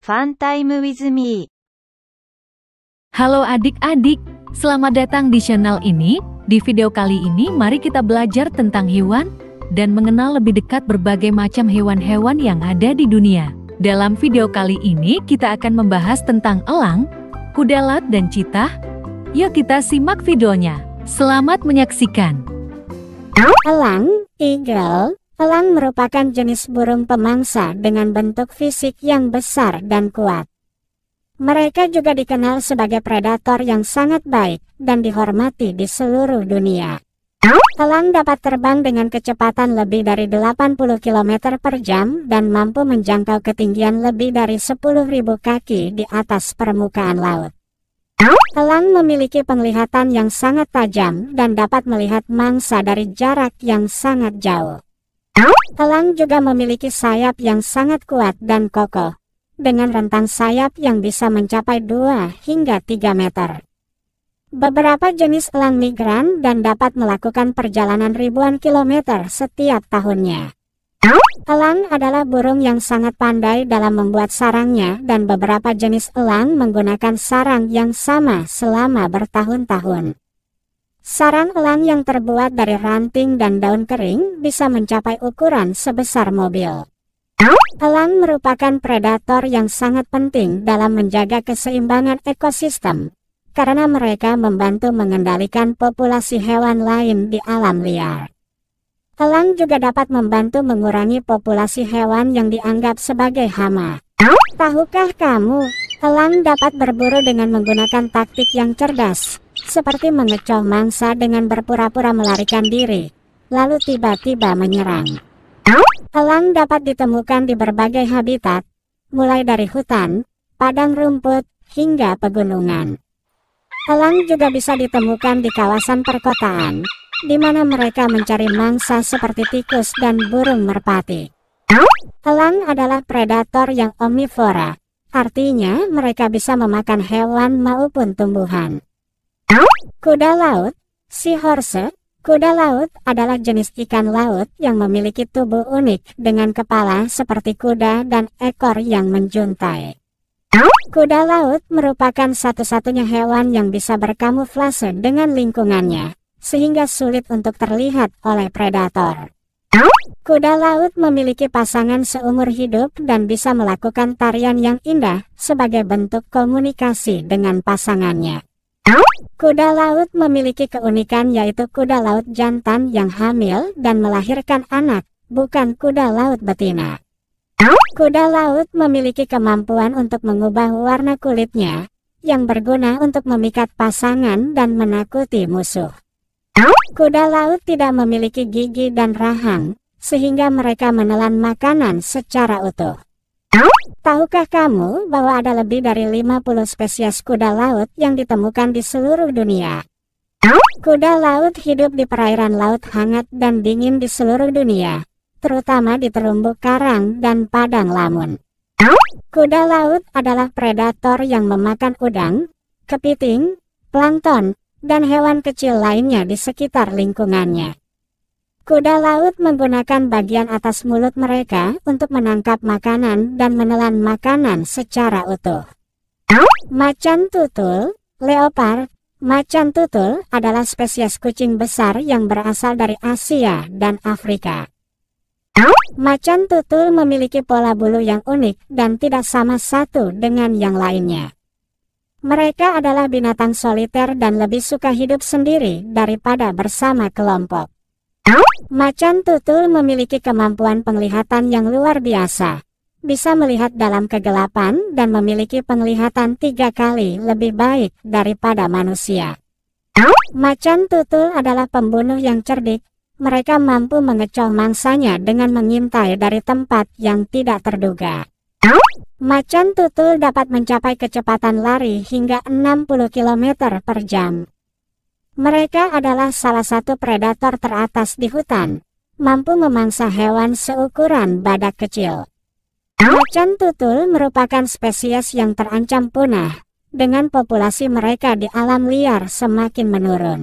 Fun Time with Me. Halo adik-adik, selamat datang di channel ini. Di video kali ini mari kita belajar tentang hewan dan mengenal lebih dekat berbagai macam hewan-hewan yang ada di dunia. Dalam video kali ini kita akan membahas tentang elang, kudalat dan citah. Yuk kita simak videonya. Selamat menyaksikan. Elang, eagle, Elang merupakan jenis burung pemangsa dengan bentuk fisik yang besar dan kuat. Mereka juga dikenal sebagai predator yang sangat baik dan dihormati di seluruh dunia. Elang dapat terbang dengan kecepatan lebih dari 80 km per jam dan mampu menjangkau ketinggian lebih dari 10.000 kaki di atas permukaan laut. Elang memiliki penglihatan yang sangat tajam dan dapat melihat mangsa dari jarak yang sangat jauh. Elang juga memiliki sayap yang sangat kuat dan kokoh, dengan rentang sayap yang bisa mencapai 2 hingga 3 meter. Beberapa jenis elang migran dan dapat melakukan perjalanan ribuan kilometer setiap tahunnya. Elang adalah burung yang sangat pandai dalam membuat sarangnya dan beberapa jenis elang menggunakan sarang yang sama selama bertahun-tahun. Sarang elang yang terbuat dari ranting dan daun kering bisa mencapai ukuran sebesar mobil. Elang merupakan predator yang sangat penting dalam menjaga keseimbangan ekosistem, karena mereka membantu mengendalikan populasi hewan lain di alam liar. Elang juga dapat membantu mengurangi populasi hewan yang dianggap sebagai hama. Tahukah kamu, elang dapat berburu dengan menggunakan taktik yang cerdas, seperti mengecoh mangsa dengan berpura-pura melarikan diri, lalu tiba-tiba menyerang. Elang dapat ditemukan di berbagai habitat, mulai dari hutan, padang rumput, hingga pegunungan. Elang juga bisa ditemukan di kawasan perkotaan, di mana mereka mencari mangsa seperti tikus dan burung merpati. Elang adalah predator yang omnivora, artinya mereka bisa memakan hewan maupun tumbuhan. Kuda laut, si horse, kuda laut adalah jenis ikan laut yang memiliki tubuh unik dengan kepala seperti kuda dan ekor yang menjuntai. Kuda laut merupakan satu-satunya hewan yang bisa berkamuflase dengan lingkungannya, sehingga sulit untuk terlihat oleh predator. Kuda laut memiliki pasangan seumur hidup dan bisa melakukan tarian yang indah sebagai bentuk komunikasi dengan pasangannya. Kuda laut memiliki keunikan yaitu kuda laut jantan yang hamil dan melahirkan anak, bukan kuda laut betina. Kuda laut memiliki kemampuan untuk mengubah warna kulitnya, yang berguna untuk memikat pasangan dan menakuti musuh. Kuda laut tidak memiliki gigi dan rahang, sehingga mereka menelan makanan secara utuh. Tahukah kamu bahwa ada lebih dari 50 spesies kuda laut yang ditemukan di seluruh dunia? Kuda laut hidup di perairan laut hangat dan dingin di seluruh dunia, terutama di terumbu karang dan padang lamun. Kuda laut adalah predator yang memakan udang, kepiting, plankton, dan hewan kecil lainnya di sekitar lingkungannya. Kuda laut menggunakan bagian atas mulut mereka untuk menangkap makanan dan menelan makanan secara utuh. Macan tutul, leopard, macan tutul adalah spesies kucing besar yang berasal dari Asia dan Afrika. Macan tutul memiliki pola bulu yang unik dan tidak sama satu dengan yang lainnya. Mereka adalah binatang soliter dan lebih suka hidup sendiri daripada bersama kelompok. Macan tutul memiliki kemampuan penglihatan yang luar biasa. Bisa melihat dalam kegelapan dan memiliki penglihatan tiga kali lebih baik daripada manusia. Macan tutul adalah pembunuh yang cerdik. Mereka mampu mengecoh mangsanya dengan mengintai dari tempat yang tidak terduga. Macan tutul dapat mencapai kecepatan lari hingga 60 km per jam. Mereka adalah salah satu predator teratas di hutan, mampu memangsa hewan seukuran badak kecil. Macan tutul merupakan spesies yang terancam punah, dengan populasi mereka di alam liar semakin menurun.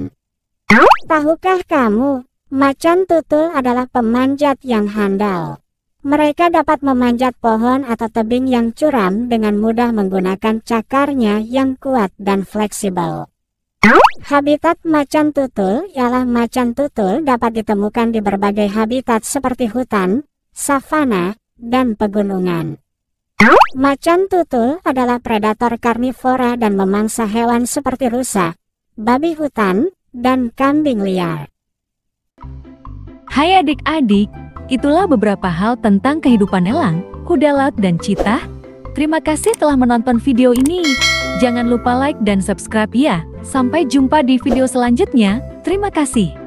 Tahukah kamu, macan tutul adalah pemanjat yang handal. Mereka dapat memanjat pohon atau tebing yang curam dengan mudah menggunakan cakarnya yang kuat dan fleksibel. Habitat macan tutul ialah macan tutul dapat ditemukan di berbagai habitat seperti hutan, savana, dan pegunungan. Macan tutul adalah predator karnivora dan memangsa hewan seperti rusa, babi hutan, dan kambing liar. Hai adik-adik, itulah beberapa hal tentang kehidupan elang, kuda laut, dan citah. Terima kasih telah menonton video ini. Jangan lupa like dan subscribe ya. Sampai jumpa di video selanjutnya. Terima kasih.